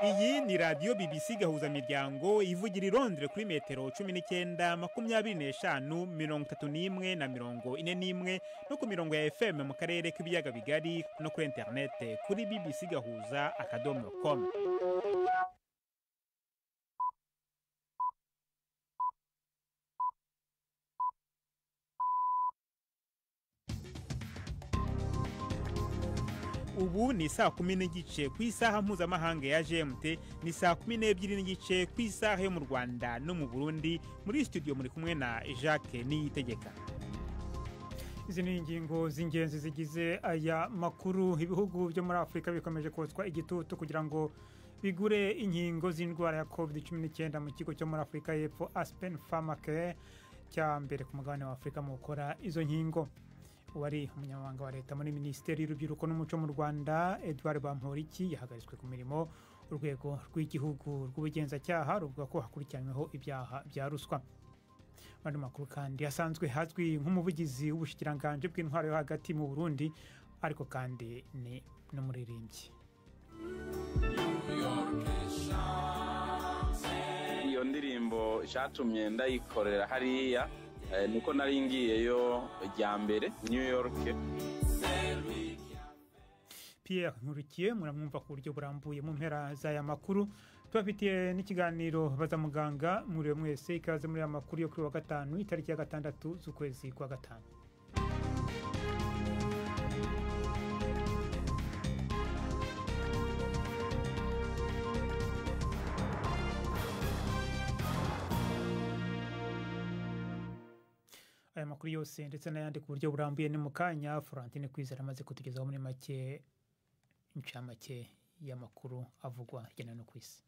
iyi ni radiyo BBC gahuzamiryango ivugira i Londres kuri metero cumi n'icyenda makumyabiri n'eshanu mirongo itatu n'imwe na mirongo ine n'imwe no ku mirongo ya FM mu karere k'ibiyaga bigari no kuri interinete kuri bbc gahuza akadomo komu ubu ni saa kumi n'igice ku isaha mpuzamahanga ya gmt ni saa kumi n'ebyiri n'igice ku isaha yo mu rwanda no mu burundi muri studio muri kumwe na jacques niyitegeka izi ni ingingo z'ingenzi zigize aya makuru ibihugu byo muri afurika bikomeje kotswa igitutu kugira ngo bigure inkingo z'indwara ya covid cumi n'icyenda mu kigo cyo muri afurika y'epfo aspen pharmacare cya mbere ku mugabane wa afurika mu gukora izo nkingo wari umunyamabanga wa leta muri minisiteri y'urubyiruko n'umuco mu rwanda edouard bamporiki yahagaritswe ku mirimo urwego rw'igihugu rw'ubugenzacyaha ruvuga ko hakurikiranyweho ibyaha bya ruswa muri makuru kandi asanzwe hazwi nk'umuvugizi w'ubushikiranganji bw’intwari yo hagati mu burundi ariko kandi ni n'umuririmbyi iyo ndirimbo cyatumye ndayikorera hariya Eh, nuko nari ngiyeyo rya mbere new york pierre nkurikiye muramwumva ku buryo burambuye mu mpera z'aya makuru tubafitiye n'ikiganiro baza muganga muriwe mwese ikaze muri aya makuru yo kuri wa gatanu itariki ya gatandatu z'ukwezi kwa gatanu aya makuru yose ndetse n'ayandi ku buryo burambuye ni mu kanya Florentine Kwizera amaze kutugezaho muri make incamake y'amakuru avugwa hirya no hino ku isi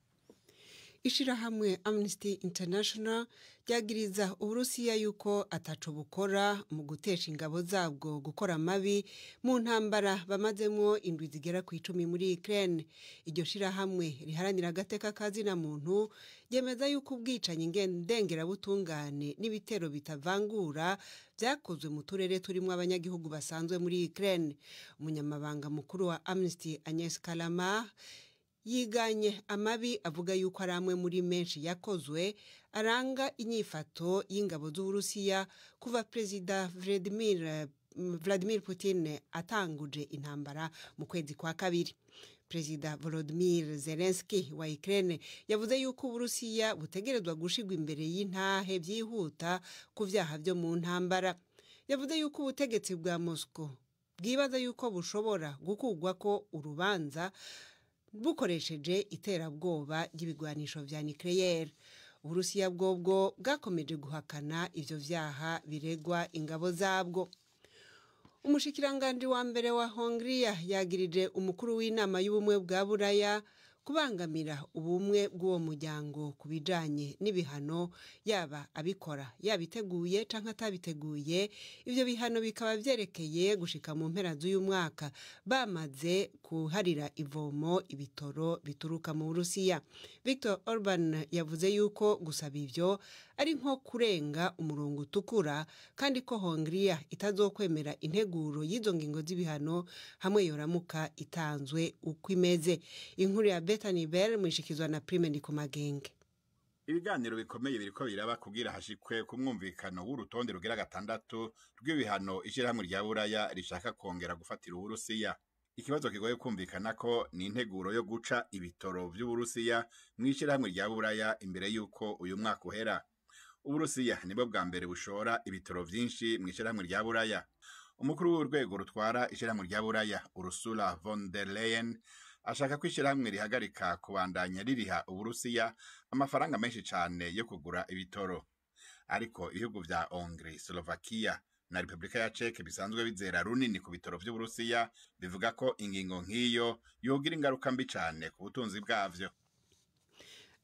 ishyirahamwe Amnesty International ryagiriza uburusiya yuko ataco bukora mu gutesha ingabo zabwo gukora mabi mu ntambara bamazemwo indwi zigera ku icumi muri Ukraine iryo shirahamwe riharanira agateka kazina muntu yemeza yuko ubwicanyi ndengerabutungane n'ibitero bitavangura byakozwe mu turere turimo abanyagihugu basanzwe muri Ukraine umunyamabanga mukuru wa Amnesty Agnes Kalama yiganye amabi avuga yuko ari amwe muri menshi yakozwe aranga inyifato y'ingabo z'uburusiya kuva perezida Vladimir Vladimir Putin atanguje intambara mu kwezi kwa kabiri perezida Volodymyr Zelensky wa Ukraine yavuze yuko uburusiya butegerezwa gushigwa imbere y'intahe byihuta ku byaha byo mu ntambara yavuze yuko ubutegetsi bwa Mosco bwibaza yuko bushobora gukugwa ko urubanza bukoresheje iterabwoba ry'ibigwanisho vya nucleaire uburusiya bwobwo bwakomeje guhakana ivyo vyaha biregwa ingabo zabwo umushikiranganje wa mbere wa hongiriya yagirije umukuru w'inama y'ubumwe bwa buraya kubangamira ubumwe bw'uwo muryango ku bijyanye n'ibihano yaba abikora yabiteguye cyangwa atabiteguye ibyo bihano bikaba byerekeye gushika mu mpera z'uyu mwaka bamaze kuharira ivomo ibitoro bituruka mu burusiya victor orban yavuze yuko gusaba ibyo ari nko kurenga umurongo utukura kandi ko hongiriya itazokwemera integuro y'izo ngingo z'ibihano hamwe yoramuka itanzwe uko imeze inkuru ya betani beri mwishyikizwa na prime ni ku magenge ibiganiro bikomeye biri ko biraba kubwira hashikwe ku mwumvikano w'urutonde rugira gatandatu rw'ibihano ishyirahamwe rya buraya rishaka kongera gufatira uburusiya ikibazo kigoye kumvikana ko ni integuro yo guca ibitoro by'uburusiya mu ishyirahamwe rya buraya imbere y'uko uyu mwaka uhera uburusiya nibwo bwa mbere bushora ibitoro byinshi mu ishyirahamwe rya buraya umukuru w'urwego rutwara ishyirahamwe rya buraya urusula von der leyen ashaka ko ishyirahamwe rihagarika kubandanya ririha uburusiya amafaranga menshi cyane yo kugura ibitoro ariko ibihugu vya Hongrie, Slovakia na Republika ya ceke bisanzwe bizera runini ku bitoro vy'Uburusiya bivuga ko ingingo nk'iyo yogira ingaruka mbi cyane ku butunzi bwavyo.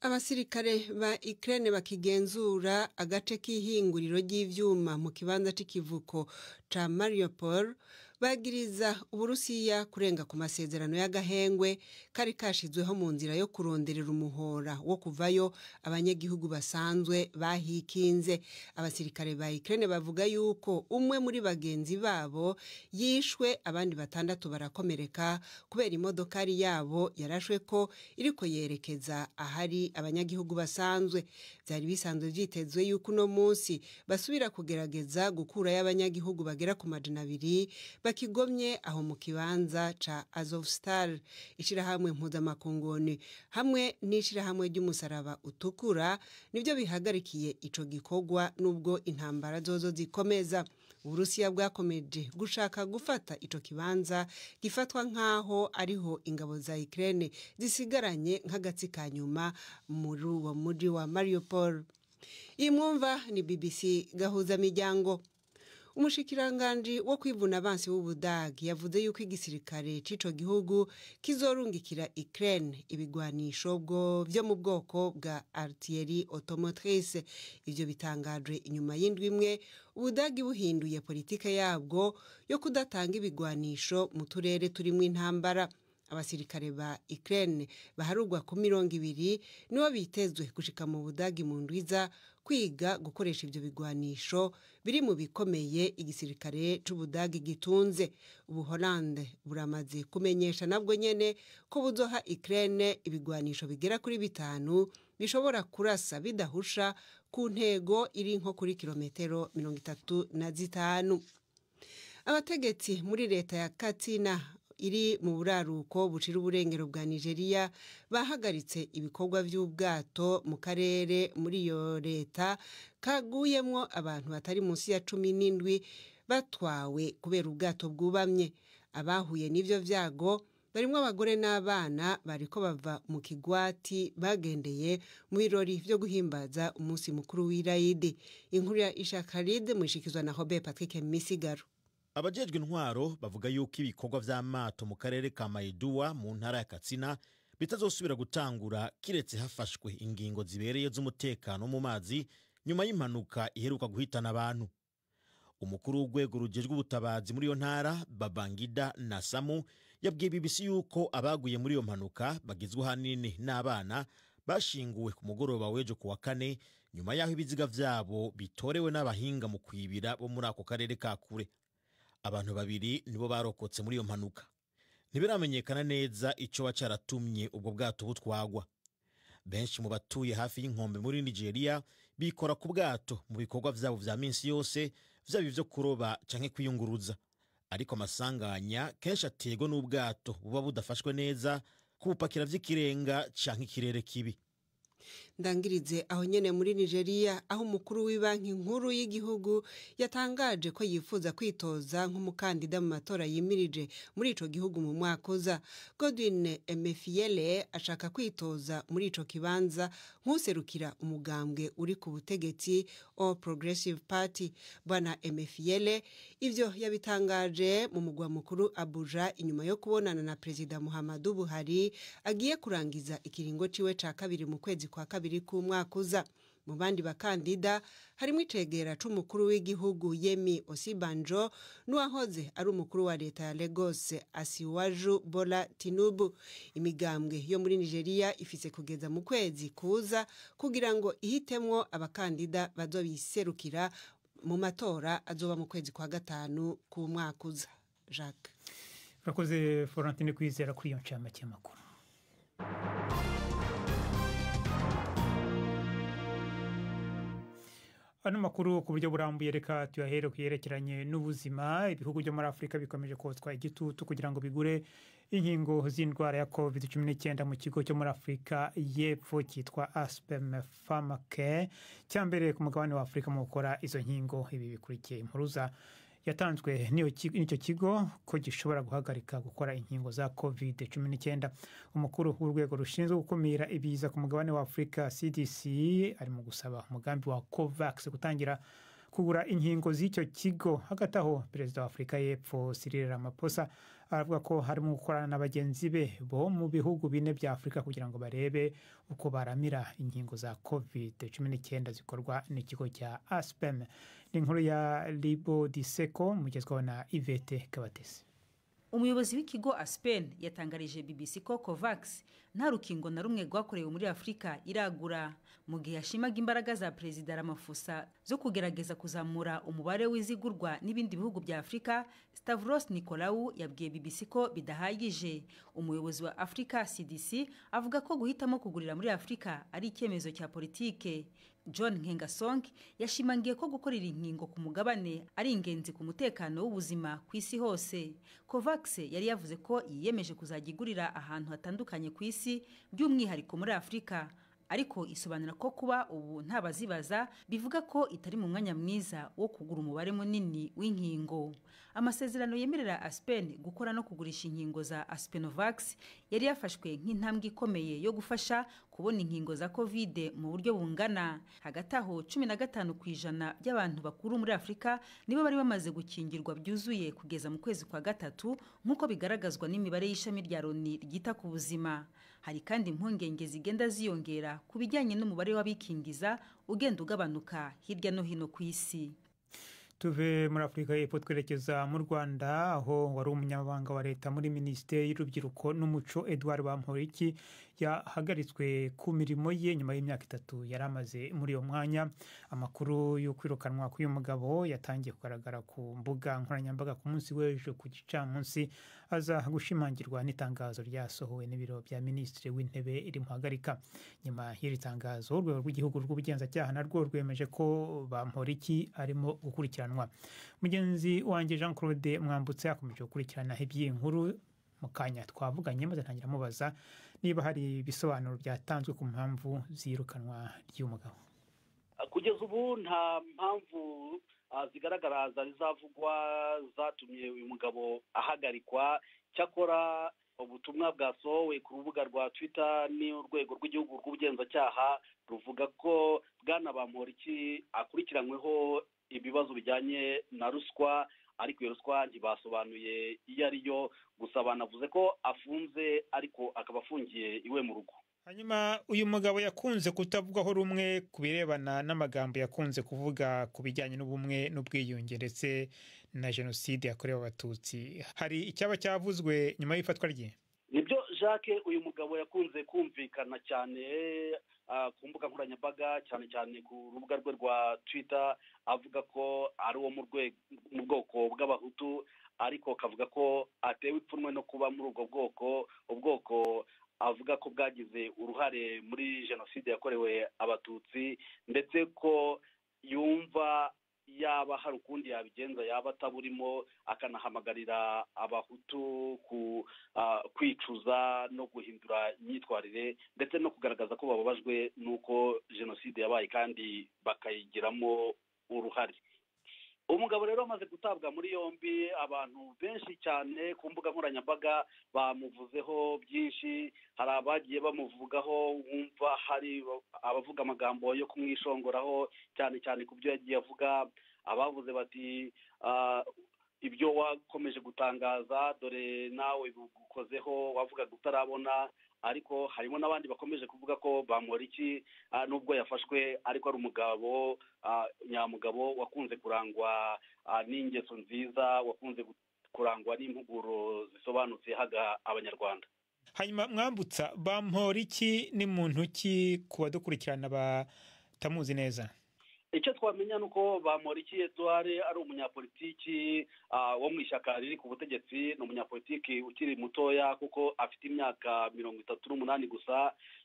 Abasirikare ba Ukraine bakigenzura agace k'ihinguriro ry'ivyuma mu kibanza c'ikivuko ca Mariupol bagiriza uburusiya kurenga ku masezerano y'agahengwe kari kashyizweho mu nzira yo kuronderera umuhora wo kuvayo abanyagihugu basanzwe bahikinze abasirikare ba Ukraine bavuga yuko umwe muri bagenzi babo yishwe abandi batandatu barakomereka kubera imodoka ari yabo yarashwe ko iriko yerekeza ahari abanyagihugu basanzwe byari bisanzwe byitezwe yuko uno munsi basubira kugerageza gukurayo abanyagihugu bagera ku majana abiri bakigomye aho mu kibanza ca azovstal ishirahamwe mpuzamakongoni hamwe n'ishirahamwe ry'umusaraba utukura nibyo bihagarikiye ico gikorwa nubwo intambara zozo zikomeza uburusiya bwakomeje gushaka gufata ico kibanza gifatwa nk'aho ariho ingabo za Ukraine zisigaranye nk'agatsi ka nyuma muri uwo mujyi wa Mariupol iyi mwumva ni BBC gahuza umushikiranganji wo kwivuna abansi w'ubudagi yavuze yuko igisirikare c'ico gihugu kizorungikira Ukraine ibigwanisho byo mu bwoko bwa artillerie automotrice ibyo bitangajwe inyuma y'indwi imwe ubudagi buhinduye politike yabwo yo kudatanga ibigwanisho mu turere turimo intambara abasirikare ba Ukraine baharugwa ku mirongo ibiri nibo bitezwe gushika mu budagi mu ndwiza kwiga gukoresha ibyo bigwanisho biri mu bikomeye igisirikare c'ubudagi gitunze ubuholande buramaze kumenyesha nabwo nyene ko buzoha Ukraine ibigwanisho bigera kuri bitanu bishobora kurasa bidahusha ku ntego iri nko kuri kilometero mirongo itatu na zitanu abategetsi muri leta ya katsina iri mu buraruko bucira uburengero bwa nigeria bahagaritse ibikorwa by'ubwato mu karere muri iyo leta kaguyemo abantu batari munsi ya cumi n'indwi batwawe kubera ubwato bwubamye abahuye n'ibyo byago barimo abagore n'abana bariko bava mu kigwati bagendeye mu birori byo guhimbaza umunsi mukuru w'irayidi inkuru ya ishakaride mwishikizwa na hobe patrick misigaro abajejwe intwaro bavuga yuko ibikorwa by’amato mu karere ka mayiduwa mu ntara ya katsina bitazosubira gutangura kiretse hafashwe ingingo zibereye z'umutekano mu mazi nyuma y'impanuka iheruka guhitana abantu umukuru w'urwego rujejwe ubutabazi muri iyo ntara babangida na samu yabwiye bbc yuko abaguye muri iyo mpanuka bagizwe ahanini n'abana bashinguwe ku mugoroba w'ejo ku wa kane nyuma y'aho ibiziga byabo bitorewe n'abahinga mu kwibira bo muri ako karere ka kure abantu babiri nibo barokotse muri iyo mpanuka ntibiramenyekana neza icyo ba cyaratumye ubwo bwato butwagwa benshi mu batuye hafi y'inkombe muri nigeria bikora ku bwato mu bikorwa byabo bya minsi yose byaba ibyo kuroba cyangwa kwiyunguruza ariko amasanganya kenshi aterwa n'ubwato buba budafashwe neza ku by'ikirenga cyangwa ikirere kibi ndangirize aho nyene muri nigeria aho umukuru w'ibanki nkuru y'igihugu yatangaje ko yifuza kwitoza nk'umukandida mu matora yimirije muri icyo gihugu mu mwaka uza godwin emefiele ashaka kwitoza muri icyo kibanza nk'userukira umugambwe uri ku butegetsi all progressive party bwana emefiele ivyo yabitangaje mu mugwa mukuru abuja inyuma yo kubonana na perezida muhammadu buhari agiye kurangiza ikiringo ciwe cya kabiri mu kwezi kwa kabiri kabiri k'umwaka uza mu bandi bakandida harimo icegera c'umukuru w'igihugu yemi osibanjo n'uwahoze ari umukuru wa leta ya lagos asiwaju bola tinubu imigambwe yo muri nigeria ifise kugeza mu kwezi kuza kugira ngo ihitemwo abakandida biserukira mu matora azoba mu kwezi kwa gatanu k'umwaka uza jacques urakoze florentine kwizera kuri iyo nshamake y'amakuru ano makuru ku buryo burambuye reka tuyahere ku yerekeranye n'ubuzima ibihugu byo muri afurika bikomeje kotswa igitutu kugira ngo bigure inkingo z'indwara ya covid cumi n'icyenda mu kigo cyo muri afurika y'epfo cyitwa asipeme famake cya mbere ku mugabane wa afurika mu gukora izo nkingo ibi bikurikiye impuruza yatanzwe n'icyo kigo ko gishobora guhagarika gukora inkingo za kovide cumi n'icyenda umukuru w'urwego rushinzwe gukumira ibiza ku mugabane wa afurika cdc ari mu gusaba umugambi wa kovakisi gutangira kugura inkingo z'icyo kigo hagati aho perezida wa afurika y'epfo Cyril Ramaphosa aravuga ko harimo gukorana na bagenzi be bo mu bihugu bine bya afurika kugira ngo barebe uko baramira inkingo za covid cumi n'icyenda zikorwa n'ikigo cya asipeme n'inkuru ya ribo diseko mugezwaho na ivete kabatesi umuyobozi w'ikigo Aspen yatangarije BBC ko covax nta rukingo na rumwe rwakorewe muri afurika iragura mu gihe yashimaga imbaraga za perezida Ramaphosa zo kugerageza kuzamura umubare w'izigurwa n'ibindi bihugu bya afurika stavros nikolawu yabwiye bbc ko bidahagije umuyobozi wa afurika cdc avuga ko guhitamo kugurira muri afurika ari icyemezo cya politike john nkengasong yashimangiye ko gukorera inkingo ku mugabane ari ingenzi ku mutekano w'ubuzima ku isi hose covax yari yavuze ko yiyemeje kuzajya igurira ahantu hatandukanye ku isi by'umwihariko muri afurika ariko isobanura ko kuba ubu nta bazibaza bivuga ko itari mu mwanya mwiza wo kugura umubare munini w'inkingo amasezerano yemerera Aspen gukora no kugurisha inkingo za Aspenovax yari yafashwe nk'intambwe ikomeye yo gufasha kubona inkingo za Covid mu buryo bungana hagati aho cumi na gatanu ku ijana by'abantu bakuru muri Afurika nibo bari bamaze gukingirwa byuzuye kugeza mu kwezi kwa gatatu nk'uko bigaragazwa n'imibare y'ishami rya Loni ryita ku buzima Hari kandi impungenge zigenda ziyongera ku bijyanye n'umubare w'abikingiza ugenda ugabanuka hirya no hino ku isi tuve muri afurika y'epfo twerekeza mu rwanda aho wari umunyamabanga wa leta muri minisiteri y'urubyiruko n'umuco edouard bamporiki yahagaritswe ku mirimo ye nyuma y'imyaka itatu yari amaze muri iyo mwanya amakuru yo kwirukanwa k'uyu mugabo yatangiye kugaragara ku mbuga nkoranyambaga ku munsi w'ejo ku gicamunsi aza gushimangirwa n'itangazo ryasohowe n'ibiro bya minisitiri w'intebe iri muhagarika nyuma y'iri tangazo urwego rw'igihugu rw'ubugenzacyaha narwo rwemeje ko bamporiki arimo gukurikiranwa mugenzi wanjye jean claude mwambutse akomeje gukurikirana iby'iyi nkuru mu kanya twavuganye maze ntangira amubaza niba hari ibisobanuro byatanzwe ku mpamvu zirukanwa ry'umugabo kugeza ubu nta mpamvu ah, zigaragara zari zavugwa zatumye uyu mugabo ahagarikwa cyakora ubutumwa bwasohowe ku rubuga rwa twita n'urwego rw'igihugu rw'ubugenzacyaha ruvuga ko bwana bamporiki akurikiranyweho ibibazo bijyanye na ruswa ariko iyo ruswa ntibasobanuye iyo ari yo gusa banavuze ko afunze ariko akaba afungiye iwe mu rugo hanyuma uyu mugabo yakunze kutavugwaho rumwe ku birebana n'amagambo yakunze kuvuga ku bijyanye n'ubumwe n'ubwiyunge ndetse na jenoside yakorewe abatutsi hari icyaba cyavuzwe nyuma y'ifatwa rye nibyo jacques uyu mugabo yakunze kumvikana cyane eh, ku mbuga nkoranyambaga cyane cyane ku rubuga rwe rwa twitter avuga ko ari uwo mu bwoko bw'abahutu ariko akavuga ko atewe ipfunwe no kuba muri ubwo bwoko ubwoko avuga ko bwagize uruhare muri jenoside yakorewe abatutsi ndetse ko yumva yaba hari ukundi yabigenza yaba ataburimo akanahamagarira abahutu ku kwicuza no guhindura imyitwarire ndetse no kugaragaza ko bababajwe n'uko jenoside yabaye kandi bakayigiramo uruhare umugabo rero amaze gutabwa muri yombi abantu benshi cyane ku mbuga nkoranyambaga bamuvuzeho byinshi hari abagiye bamuvugaho wumva hari abavuga amagambo yo kumwishongoraho cyane cyane ku byo yagiye avuga abavuze bati ah, ibyo wakomeje gutangaza dore nawe bigukozeho wavuga utarabona ariko harimo n'abandi bakomeje kuvuga ko bamporiki ah, nubwo yafashwe ariko ari umugabo ah, nyamugabo wakunze kurangwa ah, n'ingeso nziza wakunze kurangwa n'impuguro zisobanutse haga abanyarwanda hanyuma mwambutsa bamporiki ni muntu ki ku badukurikirana batamuzi neza icyo twamenya ni uko bamporiki eduard ari umunyapolitiki ah, wo mu ishyaka riri ku butegetsi ni umunyapolitiki ukiri mutoya kuko afite imyaka mirongo itatu n'umunani gusa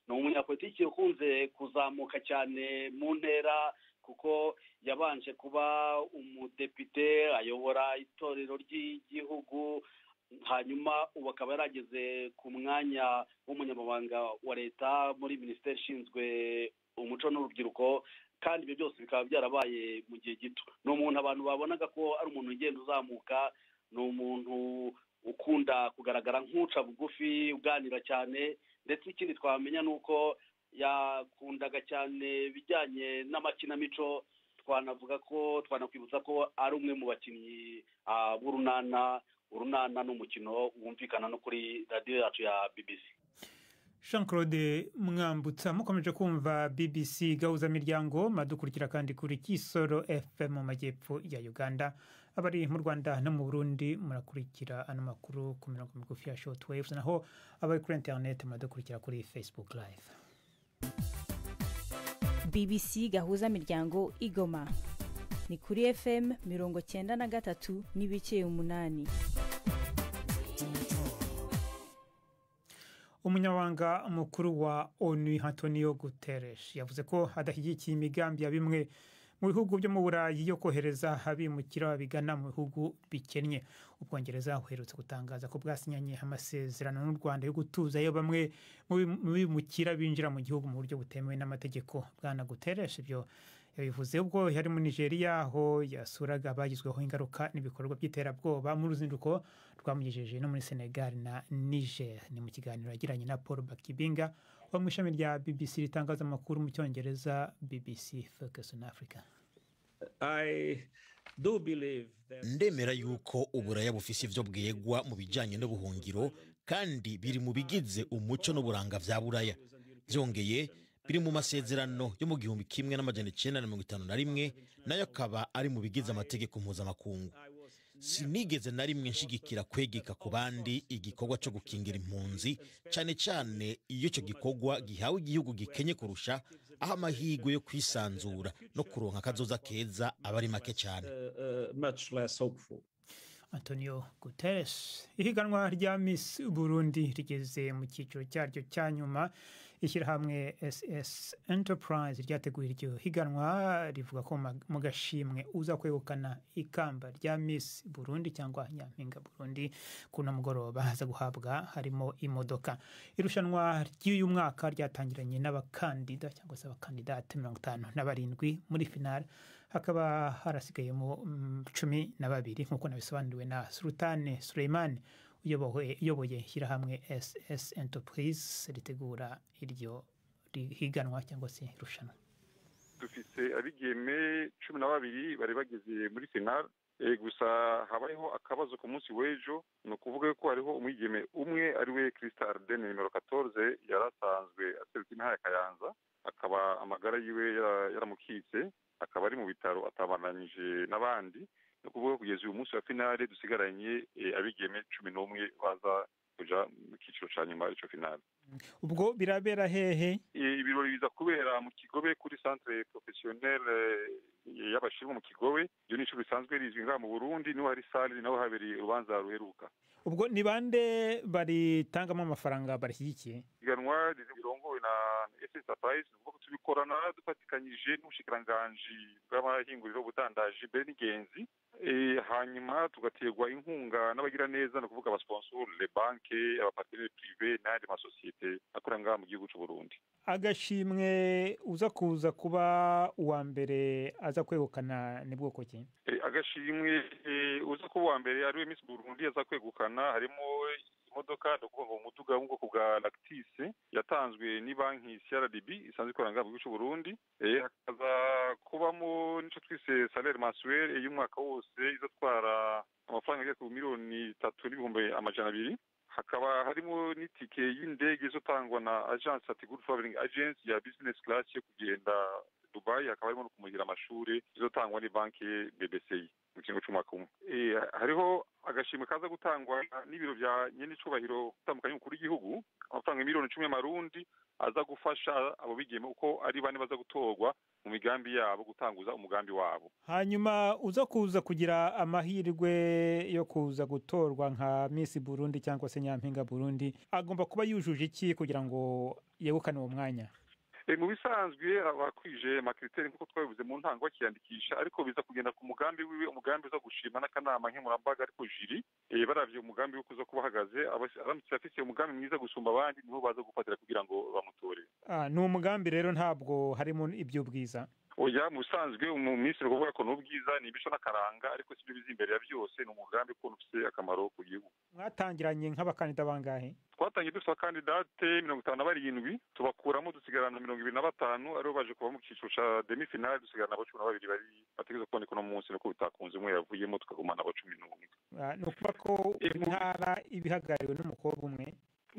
ni umunyapolitiki ukunze kuzamuka cyane mu ntera kuko yabanje kuba umudepite ayobora itorero ry'igihugu hanyuma ubu akaba yarageze ku mwanya w'umunyamabanga wa leta muri minisiteri ishinzwe umuco n'urubyiruko kandi ibyo byose bikaba byarabaye mu gihe gito ni umuntu abantu babonaga ko ari umuntu ugenda uzamuka ni umuntu ukunda kugaragara nk'uca bugufi uganira cyane ndetse ikindi twamenya ni uko yakundaga cyane ibijyanye n'amakinamico twanavuga ko twanakwibutsa ko ari umwe mu bakinnyi ah, b'urunana urunana n'umukino wumvikana no kuri radiyo yacu ya bibisi jean claude mwambutsa mukomeje kumva bbc gahuza miryango madukurikira kandi kuri kisoro fm mu majyepfo ya uganda abari mu rwanda no mu burundi murakurikira ano makuru ku mirongo migufi ya short waves naho abari kuri interineti muradukurikira kuri facebook live bbc gahuza gahuzamiryango igoma ni kuri fm mirongo cyenda na gatatu n'ibice umunani umunyamabanga mukuru wa onu antonio guterres yavuze ko adashyigikiye imigambi ya bimwe mu bihugu byo mu burayi yo kohereza abimukira babigana mu bihugu bikennye ubwongereza buherutse gutangaza ko bwasinyanye amasezerano n'u rwanda yo gutuza yo bamwe mu bimukira binjira mu gihugu mu buryo butemewe n'amategeko bwana guterres ibyo yabivuze ubwo yari mu nigeria aho yasuraga abagizweho ingaruka n'ibikorwa by'iterabwoba mu ruzinduko rwamugejeje no muri senegal na niger ni mu kiganiro yagiranye na paul bakibinga wo mu ishami rya bbc ritangazamakuru mu cyongereza bbc focus on africa ndemera yuko uburaya bufise ibyo bwegwa mu bijyanye n'ubuhungiro kandi biri mu bigize umuco n'uburanga bya buraya byongeye biri mu masezerano yo mu gihumbi kimwe n'amajana icyenda na mirongo itanu na rimwe nayo akaba ari mu bigize amategeko mpuzamakungu sinigeze na rimwe nshigikira kwegeka ku bandi igikorwa cyo gukingira impunzi cyane cyane iyo icyo gikorwa gihawe igihugu gikenye kurusha aho amahirwe yo kwisanzura no kuronka akazoza keza aba ari make cyane antonio guterres ihiganwa rya miss burundi rigeze mu cyiciro cyaryo cya nyuma ishyirahamwe ss enterprise ryateguye iryo higanwa rivuga ko mu gashimwe uza kwegukana ikamba rya Miss burundi cyangwa nyampinga burundi kuno mugoroba aza guhabwa harimo imodoka irushanwa ry'uyu mwaka ryatangiranye n'abakandida cyangwa se abakandidate mirongo itanu na barindwi muri finale hakaba harasigayemo mm, cumi na babiri nk'uko nabisobanuriwe na sultane suleimani uyoboye ishyirahamwe ss enterprise ritegura iryo higanwa cyangwa se irushanwa dufite abigeme cumi na babiri bari bageze muri senari eh, gusa habayeho akabazo ku munsi w'ejo ni ukuvuga ko hariho umwigeme umwe ari we kirisita arideni nimero katorze yari asanzwe aserutse intara ya kayanza akaba amagara yiwe yaramukitse akaba ari mu bitaro atabananyije n'abandi ni ukuvuga kugeza uyu munsi wa finale dusigaranye eh, abigeme cumi n'umwe baza kuja mu cyiciro cya nyuma aricyo finale ubwo birabera hehe ibirori biza kubera mu kigobe kuri centre professionnel eh, y'abashinwa mu kigobe iyo ni ishuri risanzwe rizwi ngaha mu burundi niho hari sale naho habereye urubanza ruheruka ubwo ni bande baritangamo amafaranga barishyigikiye iganwa rirongowe na ss surprise ubwo tubikorana dufatikanyije n'ubushikiranganji bw'amahinguriro budandaji mbere n'ingenzi eh, hanyuma tugaterwa inkunga n’abagira neza ni ukuvuga abasiponsoro le banke abapateneri pirive n'ayandi masosiyete akorera ngaha mu gihugu cy'u burundi agashimwe uza kuza kuba uwa mbere aza kwegukana ni bwoko ki eh, agashimwe eh, uza kuba uwa mbere ariwe miss burundi aza kwegukana harimo imodoka ndakuvuga ngo umuduga wo bwa lactise yatanzwe ni banki crdb isanzwe ikorana ingamba bw'u burundi eh, hakaza kubamo n'icyo twise salere masuwere y'umwaka wose izatwara amafaranga agera ku miliyoni itatu n'ibihumbi amajana abiri hakaba harimo n'itike y'indege izotangwa na agence ati good traveling agency ya business class yo kugenda dubayi hakaba harimo no kumuhira amashuri izotangwa ni banki bebeseye mu kigo cy'umwaka umwe eh, hariho agashimwe kaza gutangwa n'ibiro bya nyen'icubahiro utandukanye y'umukuru w'igihugu amafaranga miliyoni icumi y'amarundi aza gufasha abo bigiyemo uko ari bane baza gutorwa mu migambi yabo gutanguza umugambi wabo hanyuma uza kuza kugira amahirwe yo kuza gutorwa nka misi burundi cyangwa se nyampinga burundi agomba kuba yujuje iki kugira ngo yegukane uwo mwanya Eh, mu bisanzwe abakwije amakiriteri nk'uko twabivuze mu ntango bakiyandikisha ariko biza kugenda ku mugambi wiwe umugambi uza gushima n'akanama nkemurampaka ariko jiri eh, barabye umugambi wo kuza kuba ahagaze aramutse afite umugambi mwiza gusumba abandi niho baza gufatira kugira ngo bamutore ah, ni umugambi rero ntabwo harimo ibyo bwiza oya mu bisanzwe minisitiri kuvuga ko n'ubwiza ni ibice n'akaranga ariko si byo imbere ya byose ni umugambi ukuntu ufite akamaro ku gihugu mwatangiranye nk'abakandida bangahe twatangiye dufite abakandidate mirongo itanu na barindwi tubakuramo dusigarana mirongo ibiri na batanu aribo baje kuva mu cyiciro cya demi finale dusigarana abo cumi na babiri bari bategereza kuboneka uno munsi nuko bitakunze umwe yavuyemo tukagumana abo cumi n'umwe ah, ni ukuvuga ko intara iba ihagarariwe n'umukobwa umwe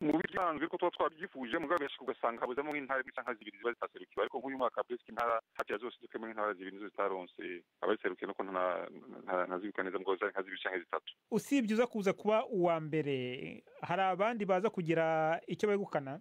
mu bisanzwe ko tuba twabyifuje mu benshi ugasanga habuzemo nk'intara imwe cyangwa zibiri ziba zitaserukiwe ariko nk'uyu mwaka buretse intara hakira zose dukemo nk'intara zibiri nizo zitaronse abaziserukiye nuko ntazibuka neza ngo zari nka zibiri cyangwa zitatu usibye uza kuza kuba uwa mbere hari abandi baza kugira icyo begukana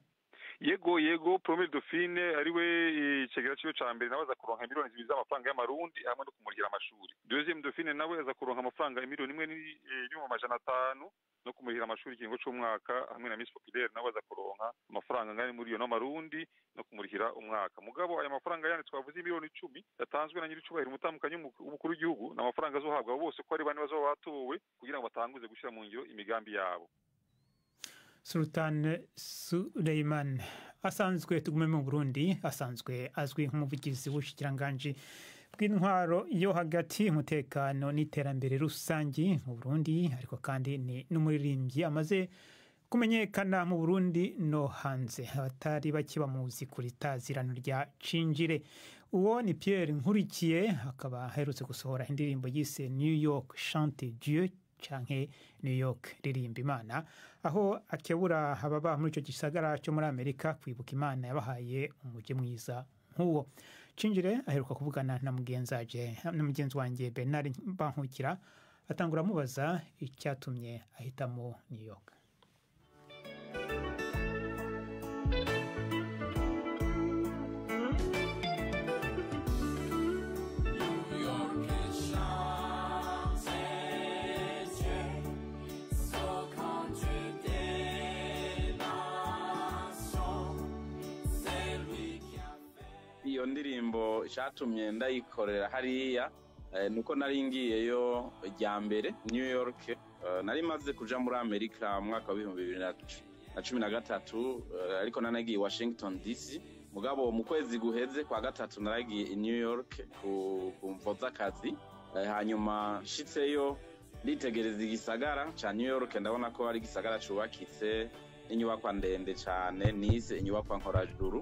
yego yego porome dofine ariwe eh, kigali cyo cya mbere nawe aza kuronka miliyoni zibiri z'amafaranga y'amarundi hamwe no kumurihira amashuri deuxième dofine nawe aza kuronka amafaranga miliyoni imwe n'ibihumbi eh, amajana atanu no kumurihira amashuri ikiringo cy'umwaka hamwe na Miss populaire nawe aza kuronka amafaranga angana n'imiliyoni amarundi no kumurihira umwaka mugabo aya mafaranga yandi twavuze miliyoni icumi yatanzwe na nyiricubahiro umutambukanyi w'umukuru w'igihugu ni amafaranga azohabwa bose ko ari bane bazaba batowe kugira ngo batanguze gushyira mu ngiro imigambi yabo Sultan Suleiman asanzwe tugume mu Burundi asanzwe azwi nk'umuvugizi w'ubushikiranganje bw'intwaro yo hagati umutekano n'iterambere rusange mu Burundi ariko kandi ni n'umuririmbyi amaze kumenyekana mu Burundi no hanze abatari bake bamuzi kuri tazirano rya Cinjire uwo ni Pierre Nkurikiye akaba aherutse gusohora indirimbo yise New York Chante Dieu canke New York ririmba imana aho akebura ababa muri icyo gisagara cyo muri Amerika kwibuka imana yabahaye umuji mwiza nk'uwo cinjire aheruka kuvugana na mugenzi na mugenzi wanjye Bernard Bankukira atangura amubaza icyatumye ahitamo New York iyo ndirimbo cyatumye ndayikorera hariya eh, nuko nari ngiyeyo rya mbere new york eh, nari maze kuja muri amerika mu mwaka w'ibihumbi bibiri na cumi na gatatu eh, ariko nanagiye washington dc mugabo mu kwezi guheze kwa gatatu naragiye i new york ku mvo z'akazi hanyuma nshitseyo nditegereza igisagara ca new york ndabona ko ari igisagara cubakitse n'inyubakwa ndende cyane nise inyubakwa nkorajuru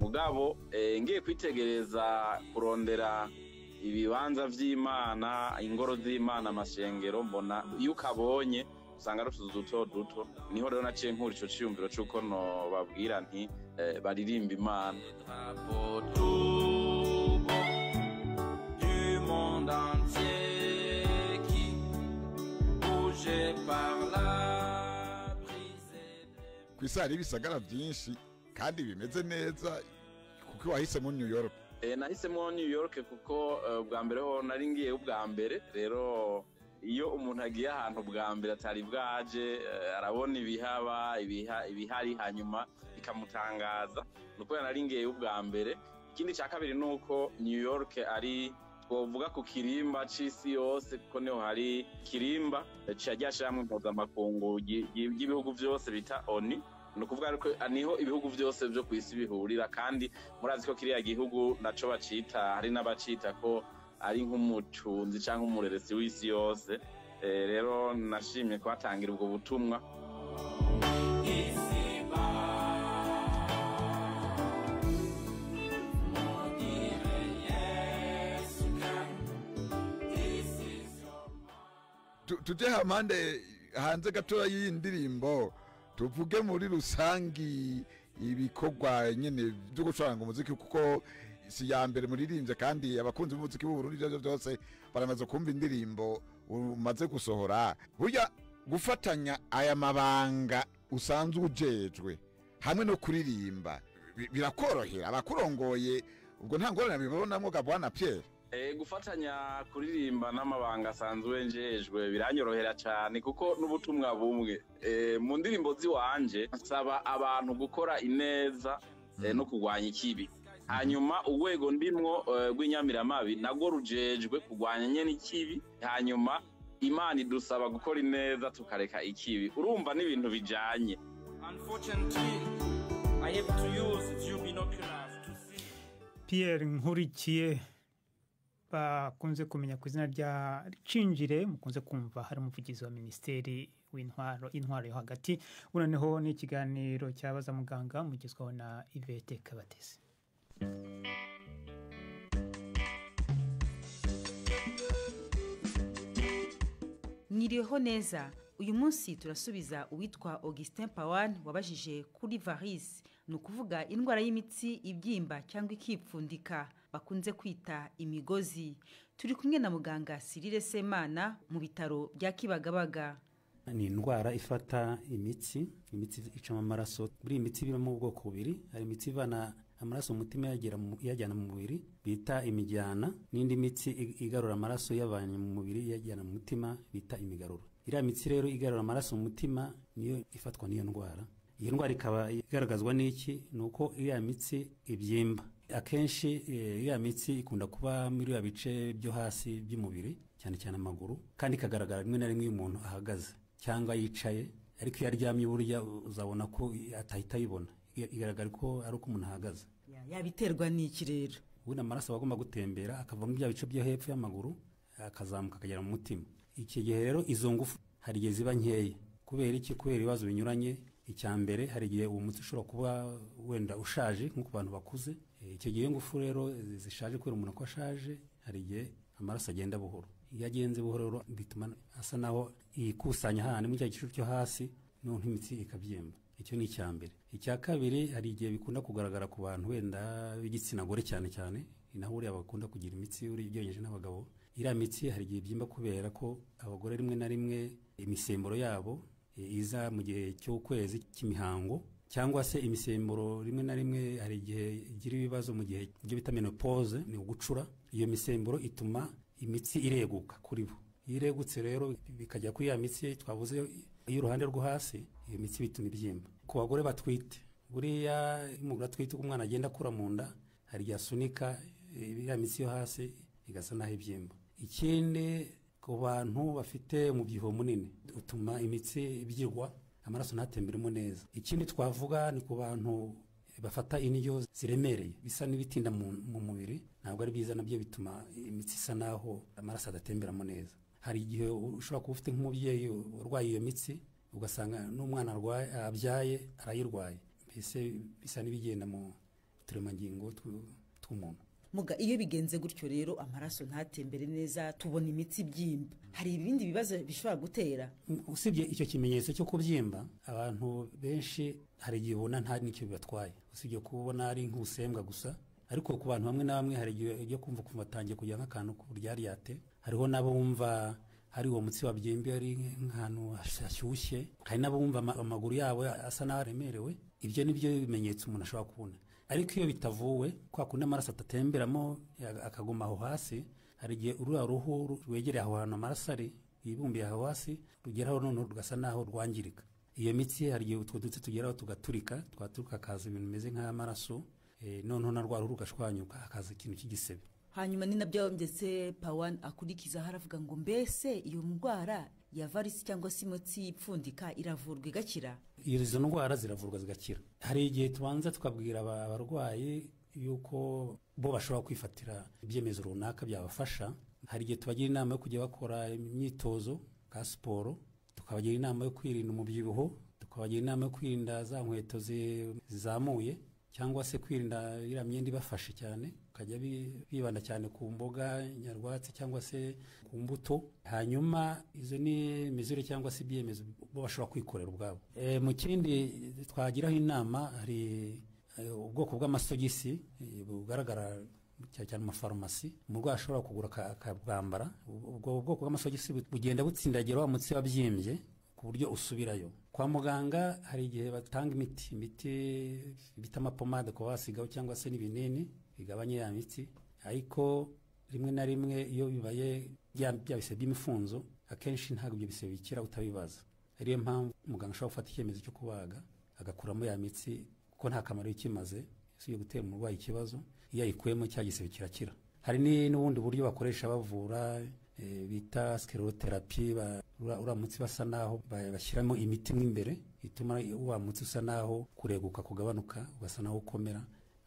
mugabo eh, ngiye kwitegereza kurondera ibibanza by'imana ingoro z'imana amashengero mbona iyo ukabonye usanga ari utuzu duto duto niho rero naciye nkura icyo cyiyumviro cy'uko babwira nti eh, baririmba imana ku isi hari ibisagara byinshi kandi bimeze neza kuko wahisemo new york nahisemo new york kuko bwa mbere ho nari ngiye ubwa mbere rero iyo umuntu agiye ahantu bwa mbere atari bwaje arabona ibihaba ibihari hanyuma bikamutangaza ni uko nari ngiye ubwa mbere ikindi cya kabiri ni uko new york ari twavuga ku kirimba cy'isi yose kuko niho hari kirimba cyajya shyiramo impuzamakungu y'ibihugu byose bita oni ni ukuvuga ko niho ibihugu byose byo ku isi bihurira kandi murazi ko kiriya gihugu nacyo bacita hari n'abacita ko ari nk'umucunzi cyangwa umureresi w'isi yose eh, rero nashimye kuhatangira ubwo butumwa tujye hamande hanze gatoya y'iyi ndirimbo tuvuge muri rusange ibikorwa nyine byo gucuranga umuziki kuko si ya mbere muririmbye kandi abakunzi b'umuziki b'ubururu ibyo byose baramaze kumva indirimbo umaze gusohora burya gufatanya aya mabanga usanzwe ujejwe hamwe no kuririmba birakorohera abakurongoye ubwo nta ngorane bibonamo gabwana Pierre Eh, gufatanya kuririmba n'amabanga asanzwe njejwe biranyorohera cyane kuko n'ubutumwa bumwe eh, mu ndirimbo z'iwanjye nsaba abantu gukora ineza eh, no kurwanya ikibi hanyuma urwego ndimwo rw'inyamiramabi nabwo rujejwe kurwanya nyine ikibi hanyuma imana idusaba gukora ineza tukareka ikibi urumva n'ibintu bijyanye pierre nkurikiye bakunze kumenya ku izina rya cinjire mukunze kumva hari umuvugizi wa minisiteri w'intwaro intwaro yo hagati noneho n'ikiganiro cyabaza muganga mugezwaho na ivete kabatezi mwiriweho neza uyu munsi turasubiza uwitwa augustin pawan wabajije kuri varisi ni ukuvuga indwara y'imitsi ibyimba cyangwa ikipfundika bakunze kwita imigozi turi kumwe na muganga sirire semana mu bitaro bya kibagabaga ni indwara ifata imitsi imitsi icamo amaraso muri iyi mitsi ibamo ubwoko bubiri hari imitsi ivana amaraso umutima iyajyana mu mubiri bita imijyana n'indi mitsi igarura amaraso iyavanye mu mubiri iyajyana mu mutima bita imigaruro iriya mitsi rero igarura amaraso mu mutima niyo ifatwa n'iyo ndwara Iyo ndwara ikaba igaragazwa n'iki ni uko iriya mitsi ibyimba akenshi eh, ya mitsi ikunda kuba muri biriya bice byo hasi by'umubiri cyane cyane amaguru kandi ikagaragara rimwe na rimwe iyo umuntu ahagaze cyangwa yicaye ariko iyo aryamye burya uzabona ko atahita ayibona igaragara ko ari uko umuntu ahagaze yabiterwa n'iki rero ubundi amaraso aba agomba gutembera akavamo muri bya bice byo hepfo y'amaguru akazamuka akagera mu mutima iki gihe rero izo ngufu hari igihe ziba nkeya kubera iki kubera ibibazo binyuranye icya mbere hari igihe uwo muti ushobora kuba wenda ushaje nk'uko bantu bakuze icyo gihe ngufu rero zishaje kubera umuntu ko ashaje hari igihe amaraso agenda buhoro iyo agenze buhoro bituma asa naho yikusanya ahantu muri cya gicucu cyo hasi noneho imitsi ikabyimba icyo ni icya mbere icya kabiri hari igihe bikunda kugaragara ku bantu wenda b'igitsina gore cyane cyane naho uriya bakunda kugira imitsi ugereranyije n'abagabo iriya mitsi hari igihe ibyimba kubera ko abagore rimwe na rimwe imisemburo yabo iza mu gihe cy'ukwezi cy'imihango cyangwa se imisemburo rimwe na rimwe hari igihe igira ibibazo mu gihe ibyo bita menopause ni ugucura iyo misemburo ituma imitsi ireguka kuri bo iyo iregutse rero bikajya kuri ya mitsi twavuze y'uruhande rwo hasi iyo mitsi bituma ibyimba ku bagore batwite buriya umugore atwite uko umwana agenda akura mu nda hari igihe asunika ya mitsi yo hasi igasa n'aho ibyimba ikindi ku bantu bafite umubyibuho munini utuma imitsi ibyigwa amaraso ntatembiremo neza ikindi twavuga ni ku bantu bafata indyo ziremereye bisa n'ibitinda mu mubiri ntabwo ari byiza nabyo bituma imitsi isa naho amaraso adatemberamo neza hari igihe ushobora kuba ufite nk'umubyeyi urwaye iyo mitsi ugasanga n'umwana abyaye arayirwaye mbese bisa n'ibigenda mu turemangingo tw'umuntu muga iyo bigenze gutyo rero amaraso ntatembere neza tubona imitsi ibyimba hari ibindi bibazo bishobora gutera usibye icyo kimenyetso cyo kubyimba abantu benshi hari igihe ubona nta n'icyo bibatwaye usibye kubona ari nkusembwa gusa ariko ku bantu bamwe na bamwe hari igihe ujya kumva ukumva atangiye kugira nk'akantu k'uburyaryate hariho n'abumva hari uwo mutsi wabyimbiye ari nk'ahantu hashyushye hari n'abumva amaguru yabo asa n'aho aremerewe ibyo ni byo bimenyetso umuntu ashobora kubona ariko iyo bitavuwe kwa kundi amaraso atatemberamo akaguma aho hasi hari igihe urura ruhu rwegereye aho hantu amaraso ari yibumbiye aho hasi rugeraho none rugasa n'aho rwangirika iyo mitsi hari igihe utwo dutsi tugeraho tugaturika twaturika hakaza ibintu bimeze nk'amaraso eh, noneho na rwa ruhu rugashwanyuka hakaza ikintu cy'igisebe hanyuma ni nabyo ndetse pawani akurikizaho haravuga ngo mbese iyo ndwara ya varisi cyangwa se imotsi ipfundika iravurwa igakira izo ndwara ziravurwa zigakira hari igihe tubanza tukabwira abarwayi yuko bo bashobora kwifatira ibyemezo runaka byabafasha hari igihe tubagira inama yo kujya bakora imyitozo ka siporo tukabagira inama yo kwirinda umubyibuho tukabagira inama yo kwirinda za nkweto zizamuye cyangwa se kwirinda iriya myenda ibafashe cyane bakajya bibanda cyane ku mboga nyarwatsi cyangwa se ku mbuto hanyuma izo ni imizure cyangwa se ibyemezo bo bashobora kwikorera ubwabo eh, mu kindi twagiraho inama hari eh, ubwoko bw'amasogisi eh, bugaragara cyane cyane amafarumasi umurwayi ashobora kugura akabwambara ubwo bwoko bw'amasogisi bugenda butsindagira wa mutsi wabyimbye ku buryo usubirayo kwa muganga hari igihe batanga imiti imiti bita amapomade kuba wasigaho cyangwa se n'ibinini igabanya ya mitsi ariko rimwe na rimwe iyo bibaye bya bise by'imifunzo akenshi ntabwo ibyo bise bikira utabibaza ariyo mpamvu muganga ashobora gufata icyemezo cyo kubaga agakuramo ya mitsi kuko nta kamaro ikimaze usibye gutera umurwayi ikibazo iyo ayikuyemo cya gisebe kirakira hari n'ubundi buryo bakoresha bavura eh, bita skeroterapi uramutse basa naho bashyiramo imiti mo imbere ituma uramutse usa naho kureguka kugabanuka ugasa naho ukomera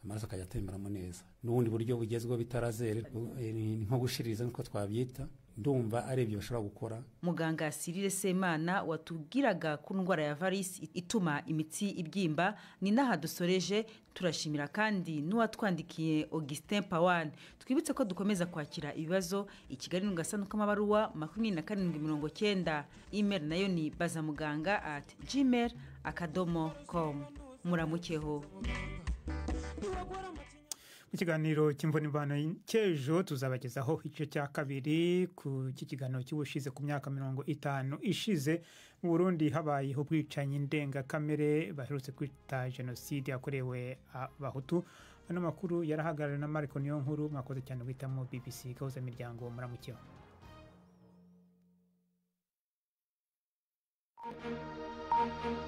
amaraso akajya atemberamo neza n'ubundi buryo bugezweho bitarazere eh, ni nko gushiririza niko twabyita ndumva ari ibyo bashobora gukora muganga sirire semana watubwiraga ko ndwara ya varisi ituma imitsi ibyimba ni n'aha dusoreje turashimira kandi n'uwatwandikiye augustin pawan twibutse ko dukomeza kwakira ibibazo i kigali mu gasanduku k'amabaruwa makumyabiri na karindwi mirongo cyenda imeri nayo ni baza muganga ati gmail akadomo komu muramukeho mu kiganiro cy'imvunivano cy'ejo tuzabagezaho igice cya kabiri ku kiganiro cy'ubushize ku myaka mirongo itanu ishize mu burundi habayeho ubwicanyi ndengakamere baherutse kwita jenoside yakorewe abahutu ano makuru yarahagarariwe na mariko niyo nkuru mwakoze cyane guhitamo bbc gahuza imiryango muramukeho thank you